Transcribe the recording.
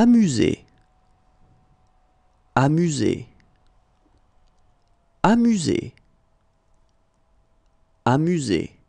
amuser, amuser, amuser, amuser.